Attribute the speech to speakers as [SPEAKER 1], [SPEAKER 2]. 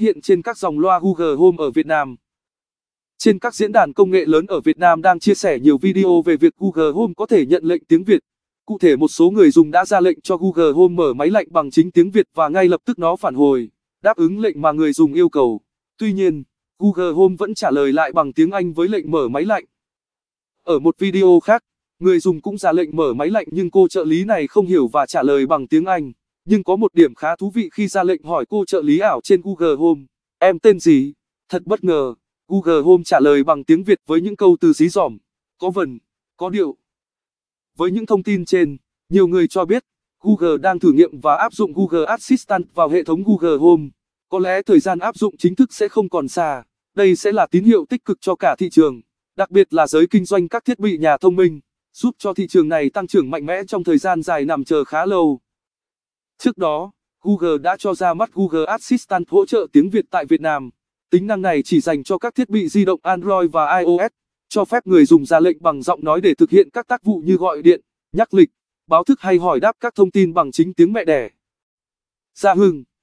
[SPEAKER 1] hiện trên các dòng loa Google Home ở Việt Nam. Trên các diễn đàn công nghệ lớn ở Việt Nam đang chia sẻ nhiều video về việc Google Home có thể nhận lệnh tiếng Việt. Cụ thể một số người dùng đã ra lệnh cho Google Home mở máy lạnh bằng chính tiếng Việt và ngay lập tức nó phản hồi, đáp ứng lệnh mà người dùng yêu cầu. Tuy nhiên, Google Home vẫn trả lời lại bằng tiếng Anh với lệnh mở máy lạnh. Ở một video khác, người dùng cũng ra lệnh mở máy lạnh nhưng cô trợ lý này không hiểu và trả lời bằng tiếng Anh. Nhưng có một điểm khá thú vị khi ra lệnh hỏi cô trợ lý ảo trên Google Home, em tên gì? Thật bất ngờ, Google Home trả lời bằng tiếng Việt với những câu từ dí dỏm, có vần, có điệu. Với những thông tin trên, nhiều người cho biết, Google đang thử nghiệm và áp dụng Google Assistant vào hệ thống Google Home. Có lẽ thời gian áp dụng chính thức sẽ không còn xa, đây sẽ là tín hiệu tích cực cho cả thị trường, đặc biệt là giới kinh doanh các thiết bị nhà thông minh, giúp cho thị trường này tăng trưởng mạnh mẽ trong thời gian dài nằm chờ khá lâu. Trước đó, Google đã cho ra mắt Google Assistant hỗ trợ tiếng Việt tại Việt Nam. Tính năng này chỉ dành cho các thiết bị di động Android và iOS, cho phép người dùng ra lệnh bằng giọng nói để thực hiện các tác vụ như gọi điện, nhắc lịch, báo thức hay hỏi đáp các thông tin bằng chính tiếng mẹ đẻ. Gia Hưng